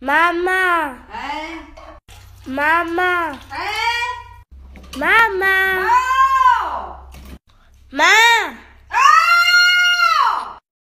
妈妈，哎，妈妈，哎，妈妈，妈，妈。